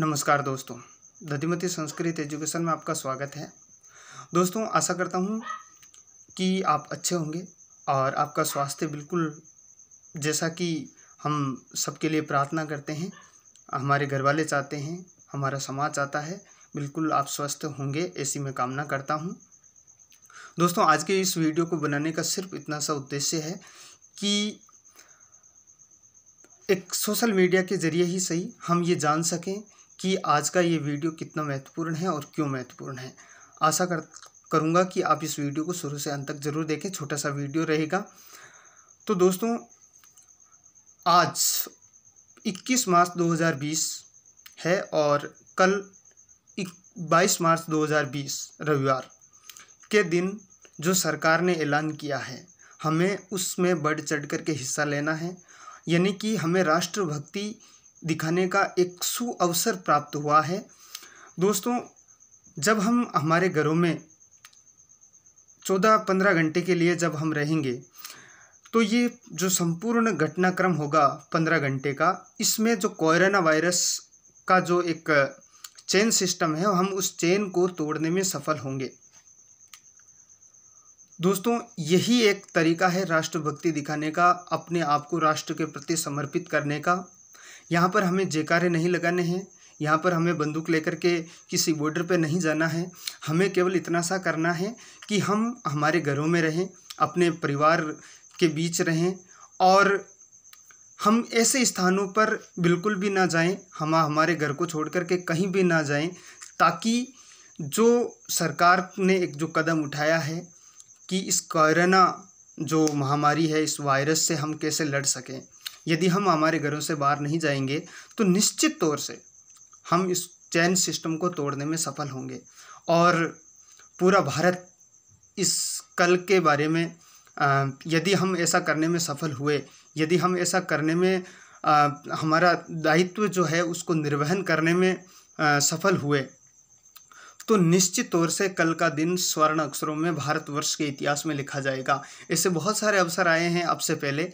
नमस्कार दोस्तों दधिमती संस्कृत एजुकेशन में आपका स्वागत है दोस्तों आशा करता हूँ कि आप अच्छे होंगे और आपका स्वास्थ्य बिल्कुल जैसा कि हम सबके लिए प्रार्थना करते हैं हमारे घर वाले चाहते हैं हमारा समाज चाहता है बिल्कुल आप स्वस्थ होंगे ऐसी मैं कामना करता हूँ दोस्तों आज के इस वीडियो को बनाने का सिर्फ इतना सा उद्देश्य है कि एक सोशल मीडिया के ज़रिए ही सही हम ये जान सकें कि आज का ये वीडियो कितना महत्वपूर्ण है और क्यों महत्वपूर्ण है आशा कर करूँगा कि आप इस वीडियो को शुरू से अंत तक ज़रूर देखें छोटा सा वीडियो रहेगा तो दोस्तों आज 21 मार्च 2020 है और कल 22 मार्च 2020 रविवार के दिन जो सरकार ने ऐलान किया है हमें उसमें बढ़ चढ़ कर के हिस्सा लेना है यानी कि हमें राष्ट्रभक्ति दिखाने का एक सुअवसर प्राप्त हुआ है दोस्तों जब हम हमारे घरों में चौदह पंद्रह घंटे के लिए जब हम रहेंगे तो ये जो संपूर्ण घटनाक्रम होगा पंद्रह घंटे का इसमें जो कोरोना वायरस का जो एक चेन सिस्टम है हम उस चेन को तोड़ने में सफल होंगे दोस्तों यही एक तरीका है राष्ट्रभक्ति दिखाने का अपने आप को राष्ट्र के प्रति समर्पित करने का यहाँ पर हमें जेकारे नहीं लगाने हैं यहाँ पर हमें बंदूक लेकर के किसी बॉर्डर पे नहीं जाना है हमें केवल इतना सा करना है कि हम हमारे घरों में रहें अपने परिवार के बीच रहें और हम ऐसे स्थानों पर बिल्कुल भी ना जाएं हम हमारे घर को छोड़ कर के कहीं भी ना जाएं ताकि जो सरकार ने एक जो कदम उठाया है कि इस कोरोना जो महामारी है इस वायरस से हम कैसे लड़ सकें यदि हम हमारे घरों से बाहर नहीं जाएंगे तो निश्चित तौर से हम इस चैन सिस्टम को तोड़ने में सफल होंगे और पूरा भारत इस कल के बारे में यदि हम ऐसा करने में सफल हुए यदि हम ऐसा करने में आ, हमारा दायित्व जो है उसको निर्वहन करने में आ, सफल हुए तो निश्चित तौर से कल का दिन स्वर्ण अक्षरों में भारतवर्ष के इतिहास में लिखा जाएगा ऐसे बहुत सारे अवसर आए हैं अब से पहले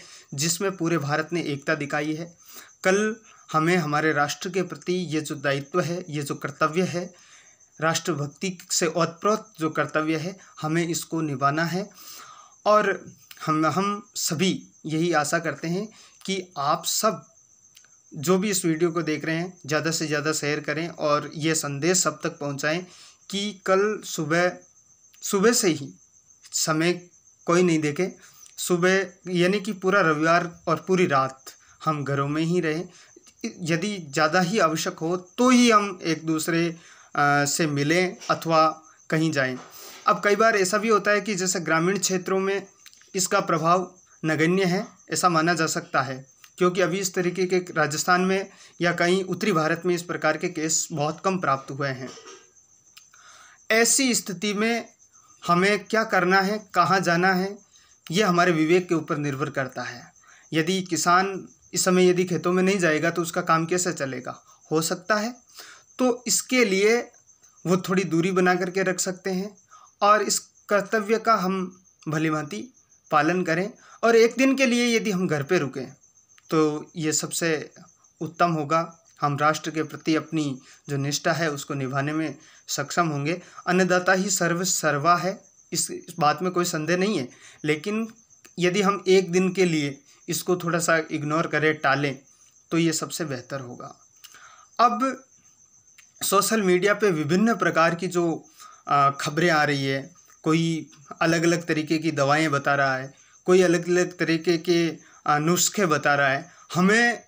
जिसमें पूरे भारत ने एकता दिखाई है कल हमें हमारे राष्ट्र के प्रति ये जो दायित्व है ये जो कर्तव्य है राष्ट्रभक्ति से ओतप्रोत जो कर्तव्य है हमें इसको निभाना है और हम हम सभी यही आशा करते हैं कि आप सब जो भी इस वीडियो को देख रहे हैं ज़्यादा से ज़्यादा शेयर करें और ये संदेश सब तक पहुँचाएँ कि कल सुबह सुबह से ही समय कोई नहीं देखे सुबह यानी कि पूरा रविवार और पूरी रात हम घरों में ही रहें यदि ज़्यादा ही आवश्यक हो तो ही हम एक दूसरे से मिलें अथवा कहीं जाएं अब कई बार ऐसा भी होता है कि जैसे ग्रामीण क्षेत्रों में इसका प्रभाव नगण्य है ऐसा माना जा सकता है क्योंकि अभी इस तरीके के राजस्थान में या कहीं उत्तरी भारत में इस प्रकार के केस बहुत कम प्राप्त हुए हैं ऐसी स्थिति में हमें क्या करना है कहाँ जाना है ये हमारे विवेक के ऊपर निर्भर करता है यदि किसान इस समय यदि खेतों में नहीं जाएगा तो उसका काम कैसे चलेगा हो सकता है तो इसके लिए वो थोड़ी दूरी बना करके रख सकते हैं और इस कर्तव्य का हम भली पालन करें और एक दिन के लिए यदि हम घर पे रुकें तो ये सबसे उत्तम होगा हम राष्ट्र के प्रति अपनी जो निष्ठा है उसको निभाने में सक्षम होंगे अन्नदाता ही सर्व सर्वा है इस, बात में कोई संदेह नहीं है लेकिन यदि हम एक दिन के लिए इसको थोड़ा सा इग्नोर करें टालें तो ये सबसे बेहतर होगा अब सोशल मीडिया पे विभिन्न प्रकार की जो खबरें आ रही है कोई अलग अलग तरीके की दवाएं बता रहा है कोई अलग अलग तरीके के नुस्खे बता रहा है हमें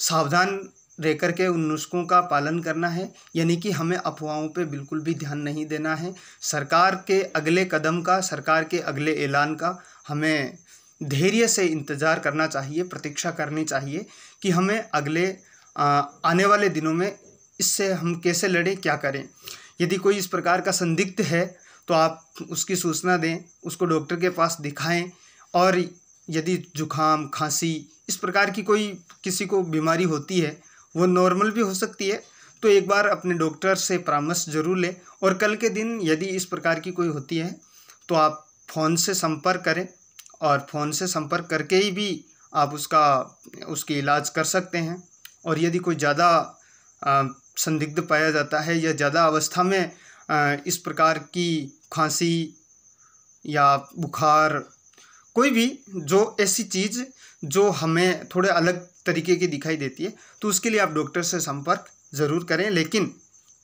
सावधान रह कर के उन नुस्खों का पालन करना है यानी कि हमें अफवाहों पे बिल्कुल भी ध्यान नहीं देना है सरकार के अगले कदम का सरकार के अगले ऐलान का हमें धैर्य से इंतज़ार करना चाहिए प्रतीक्षा करनी चाहिए कि हमें अगले आने वाले दिनों में इससे हम कैसे लड़ें क्या करें यदि कोई इस प्रकार का संदिग्ध है तो आप उसकी सूचना दें उसको डॉक्टर के पास दिखाएं और यदि जुखाम खांसी इस प्रकार की कोई किसी को बीमारी होती है वो नॉर्मल भी हो सकती है तो एक बार अपने डॉक्टर से परामर्श जरूर लें और कल के दिन यदि इस प्रकार की कोई होती है तो आप फ़ोन से संपर्क करें और फ़ोन से संपर्क करके ही भी आप उसका उसकी इलाज कर सकते हैं और यदि कोई ज़्यादा संदिग्ध पाया जाता है या ज़्यादा अवस्था में आ, इस प्रकार की खांसी या बुखार कोई भी जो ऐसी चीज़ जो हमें थोड़े अलग तरीके की दिखाई देती है तो उसके लिए आप डॉक्टर से संपर्क ज़रूर करें लेकिन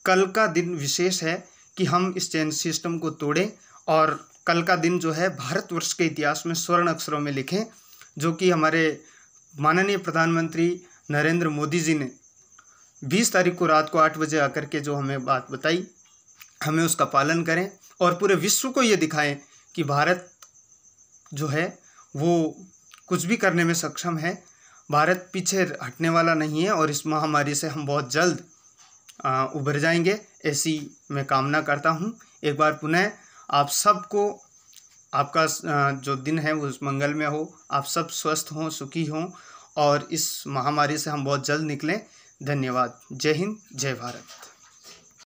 कल का दिन विशेष है कि हम इस चैन सिस्टम को तोड़ें और कल का दिन जो है भारतवर्ष के इतिहास में स्वर्ण अक्षरों में लिखें जो कि हमारे माननीय प्रधानमंत्री नरेंद्र मोदी जी ने 20 तारीख को रात को आठ बजे आकर के जो हमें बात बताई हमें उसका पालन करें और पूरे विश्व को ये दिखाएं कि भारत जो है वो कुछ भी करने में सक्षम है भारत पीछे हटने वाला नहीं है और इस महामारी से हम बहुत जल्द उभर जाएंगे ऐसी मैं कामना करता हूँ एक बार पुनः आप सबको आपका जो दिन है वो मंगल में हो आप सब स्वस्थ हों सुखी हों और इस महामारी से हम बहुत जल्द निकलें धन्यवाद जय हिंद जय भारत